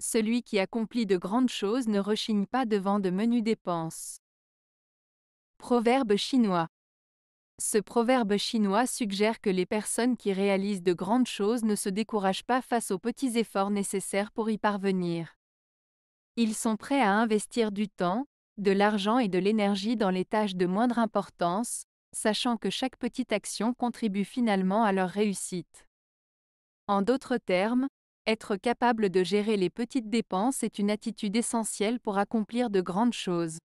celui qui accomplit de grandes choses ne rechigne pas devant de menues dépenses. Proverbe chinois. Ce proverbe chinois suggère que les personnes qui réalisent de grandes choses ne se découragent pas face aux petits efforts nécessaires pour y parvenir. Ils sont prêts à investir du temps, de l'argent et de l'énergie dans les tâches de moindre importance, sachant que chaque petite action contribue finalement à leur réussite. En d'autres termes, être capable de gérer les petites dépenses est une attitude essentielle pour accomplir de grandes choses.